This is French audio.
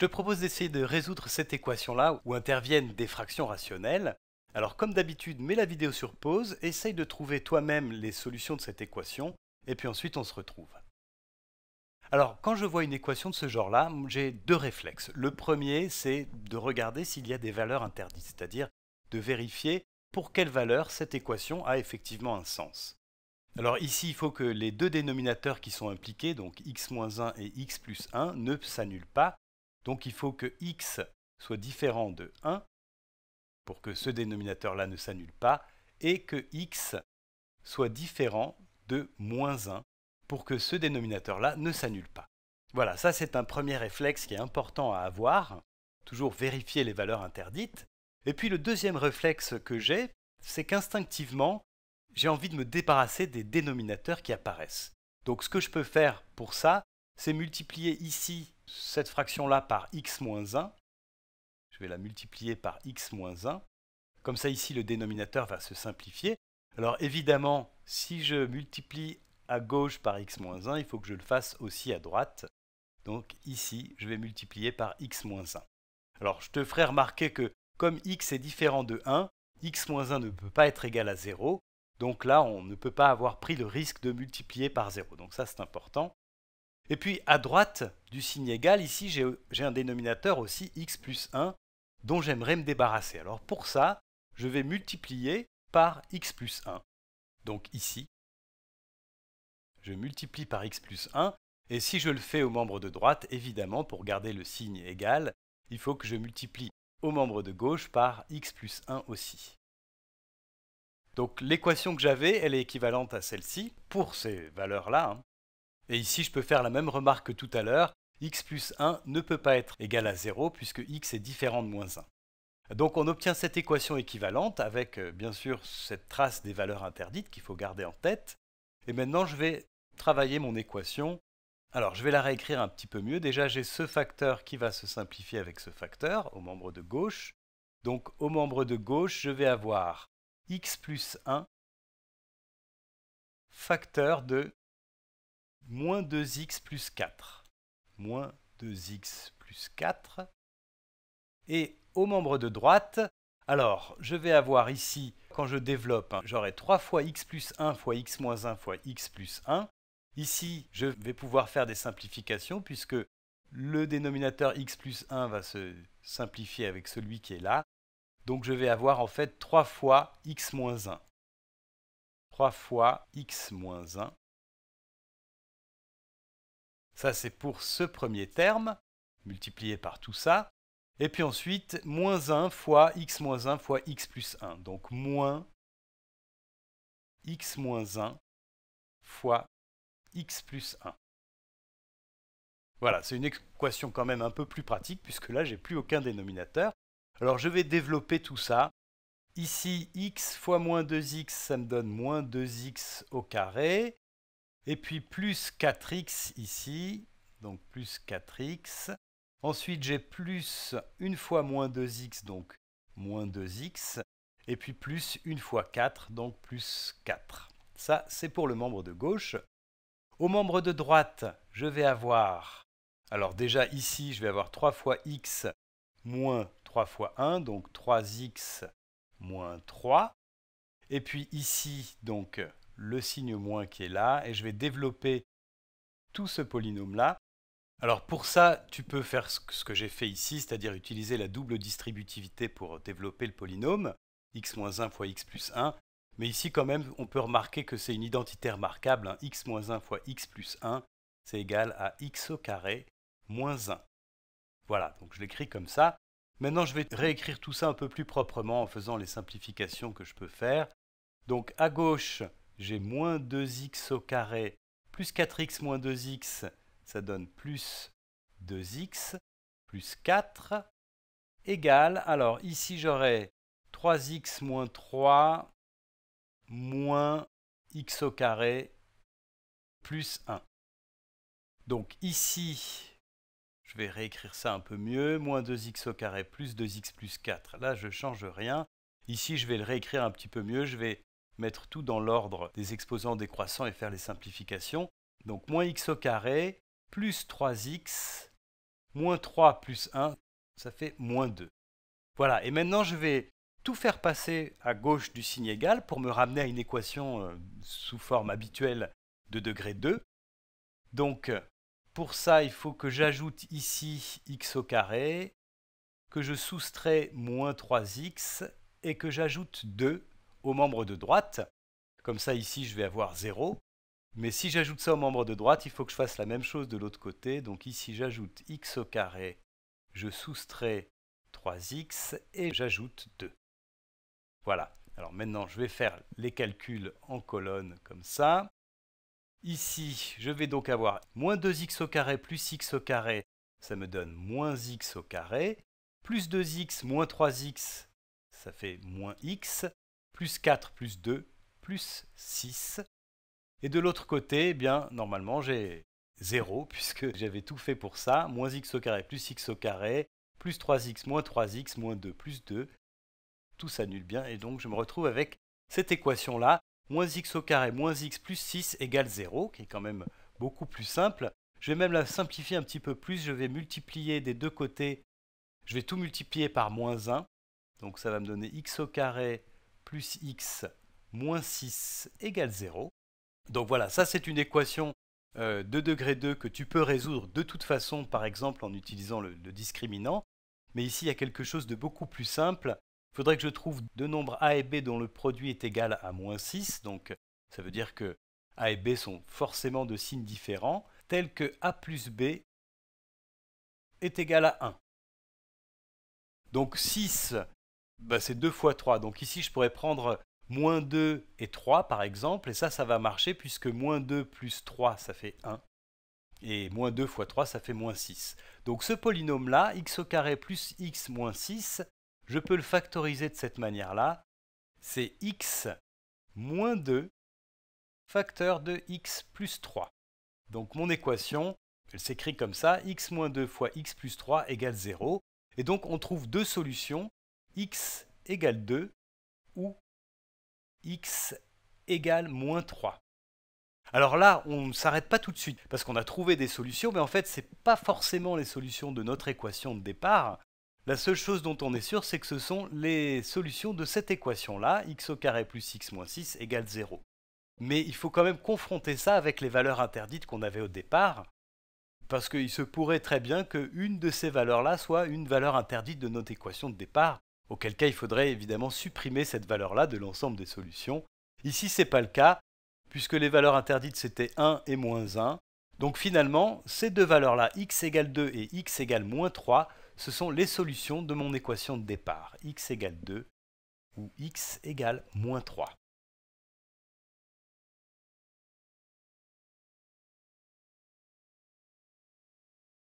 Je te propose d'essayer de résoudre cette équation-là où interviennent des fractions rationnelles. Alors comme d'habitude, mets la vidéo sur pause, essaye de trouver toi-même les solutions de cette équation, et puis ensuite on se retrouve. Alors quand je vois une équation de ce genre-là, j'ai deux réflexes. Le premier, c'est de regarder s'il y a des valeurs interdites, c'est-à-dire de vérifier pour quelle valeur cette équation a effectivement un sens. Alors ici, il faut que les deux dénominateurs qui sont impliqués, donc x-1 et x plus 1, ne s'annulent pas, donc il faut que x soit différent de 1 pour que ce dénominateur-là ne s'annule pas, et que x soit différent de moins 1 pour que ce dénominateur-là ne s'annule pas. Voilà, ça c'est un premier réflexe qui est important à avoir, toujours vérifier les valeurs interdites. Et puis le deuxième réflexe que j'ai, c'est qu'instinctivement, j'ai envie de me débarrasser des dénominateurs qui apparaissent. Donc ce que je peux faire pour ça, c'est multiplier ici cette fraction-là par x moins 1. Je vais la multiplier par x moins 1. Comme ça, ici, le dénominateur va se simplifier. Alors évidemment, si je multiplie à gauche par x moins 1, il faut que je le fasse aussi à droite. Donc ici, je vais multiplier par x moins 1. Alors je te ferai remarquer que comme x est différent de 1, x moins 1 ne peut pas être égal à 0. Donc là, on ne peut pas avoir pris le risque de multiplier par 0. Donc ça, c'est important. Et puis à droite du signe égal, ici j'ai un dénominateur aussi x plus 1 dont j'aimerais me débarrasser. Alors pour ça, je vais multiplier par x plus 1. Donc ici, je multiplie par x plus 1, et si je le fais au membre de droite, évidemment, pour garder le signe égal, il faut que je multiplie au membre de gauche par x plus 1 aussi. Donc l'équation que j'avais, elle est équivalente à celle-ci pour ces valeurs-là. Hein. Et ici, je peux faire la même remarque que tout à l'heure, x plus 1 ne peut pas être égal à 0 puisque x est différent de moins 1. Donc on obtient cette équation équivalente avec euh, bien sûr cette trace des valeurs interdites qu'il faut garder en tête. Et maintenant je vais travailler mon équation. Alors je vais la réécrire un petit peu mieux. Déjà j'ai ce facteur qui va se simplifier avec ce facteur au membre de gauche. Donc au membre de gauche je vais avoir x plus 1 facteur de moins 2x plus 4. Moins 2x plus 4. Et au membre de droite, alors je vais avoir ici, quand je développe, hein, j'aurai 3 fois x plus 1 fois x moins 1 fois x plus 1. Ici, je vais pouvoir faire des simplifications puisque le dénominateur x plus 1 va se simplifier avec celui qui est là. Donc je vais avoir en fait 3 fois x moins 1. 3 fois x moins 1 ça, c'est pour ce premier terme, multiplié par tout ça. Et puis ensuite, moins 1 fois x moins 1 fois x plus 1. Donc moins x moins 1 fois x plus 1. Voilà, c'est une équation quand même un peu plus pratique, puisque là, j'ai plus aucun dénominateur. Alors je vais développer tout ça. Ici, x fois moins 2x, ça me donne moins 2x au carré. Et puis plus 4x ici, donc plus 4x. Ensuite, j'ai plus 1 fois moins 2x, donc moins 2x. Et puis plus 1 fois 4, donc plus 4. Ça, c'est pour le membre de gauche. Au membre de droite, je vais avoir... Alors déjà ici, je vais avoir 3 fois x moins 3 fois 1, donc 3x moins 3. Et puis ici, donc le signe moins qui est là, et je vais développer tout ce polynôme-là. Alors pour ça, tu peux faire ce que j'ai fait ici, c'est-à-dire utiliser la double distributivité pour développer le polynôme, x-1 moins fois x plus 1, mais ici quand même, on peut remarquer que c'est une identité remarquable, hein. x x-1 fois x plus 1, c'est égal à x au carré moins 1. Voilà, donc je l'écris comme ça. Maintenant, je vais réécrire tout ça un peu plus proprement en faisant les simplifications que je peux faire. Donc à gauche, j'ai moins 2x au carré plus 4x moins 2x, ça donne plus 2x plus 4 égale, alors ici j'aurai 3x moins 3 moins x au carré plus 1. Donc ici, je vais réécrire ça un peu mieux, moins 2x au carré plus 2x plus 4. Là, je ne change rien. Ici, je vais le réécrire un petit peu mieux. Je vais mettre tout dans l'ordre des exposants décroissants et faire les simplifications. Donc moins x au carré plus 3x moins 3 plus 1, ça fait moins 2. Voilà, et maintenant je vais tout faire passer à gauche du signe égal pour me ramener à une équation euh, sous forme habituelle de degré 2. Donc pour ça, il faut que j'ajoute ici x au carré, que je soustrais moins 3x et que j'ajoute 2 au membre de droite. Comme ça, ici, je vais avoir 0. Mais si j'ajoute ça au membre de droite, il faut que je fasse la même chose de l'autre côté. Donc ici, j'ajoute x au carré, je soustrais 3x et j'ajoute 2. Voilà. Alors maintenant, je vais faire les calculs en colonne comme ça. Ici, je vais donc avoir moins 2x au carré plus x au carré, ça me donne moins x au carré, plus 2x moins 3x, ça fait moins x, plus 4 plus 2 plus 6. Et de l'autre côté, eh bien normalement j'ai 0 puisque j'avais tout fait pour ça, moins x au carré plus x au carré, plus 3x moins 3x moins 2 plus 2. Tout s'annule bien et donc je me retrouve avec cette équation là, moins x au carré moins x plus 6 égale 0, qui est quand même beaucoup plus simple. Je vais même la simplifier un petit peu plus, je vais multiplier des deux côtés, je vais tout multiplier par moins 1, donc ça va me donner x au carré plus x moins 6 égale 0. Donc voilà, ça c'est une équation euh, de degré 2 que tu peux résoudre de toute façon, par exemple en utilisant le, discriminant. Mais ici, il y a quelque chose de beaucoup plus simple. Il faudrait que je trouve deux nombres a et b dont le produit est égal à moins 6. Donc ça veut dire que a et b sont forcément de signes différents, tels que a plus b est égal à 1. Donc 6 bah, c'est 2 fois 3. Donc ici, je pourrais prendre moins 2 et 3, par exemple, et ça, ça va marcher, puisque moins 2 plus 3, ça fait 1. Et moins 2 fois 3, ça fait moins 6. Donc ce polynôme-là, x au carré plus x moins 6, je peux le factoriser de cette manière-là. C'est x moins 2 facteur de x plus 3. Donc mon équation, elle s'écrit comme ça, x moins 2 fois x plus 3 égale 0. Et donc on trouve deux solutions x égale 2 ou x égale moins 3. Alors là, on ne s'arrête pas tout de suite, parce qu'on a trouvé des solutions, mais en fait, ce n'est pas forcément les solutions de notre équation de départ. La seule chose dont on est sûr, c'est que ce sont les solutions de cette équation-là, x au carré plus x moins 6 égale 0. Mais il faut quand même confronter ça avec les valeurs interdites qu'on avait au départ, parce qu'il se pourrait très bien qu'une de ces valeurs-là soit une valeur interdite de notre équation de départ, auquel cas il faudrait évidemment supprimer cette valeur-là de l'ensemble des solutions. Ici, ce n'est pas le cas, puisque les valeurs interdites c'était 1 et moins 1. Donc finalement, ces deux valeurs-là, x égale 2 et x égale moins 3, ce sont les solutions de mon équation de départ, x égale 2 ou x égale moins 3.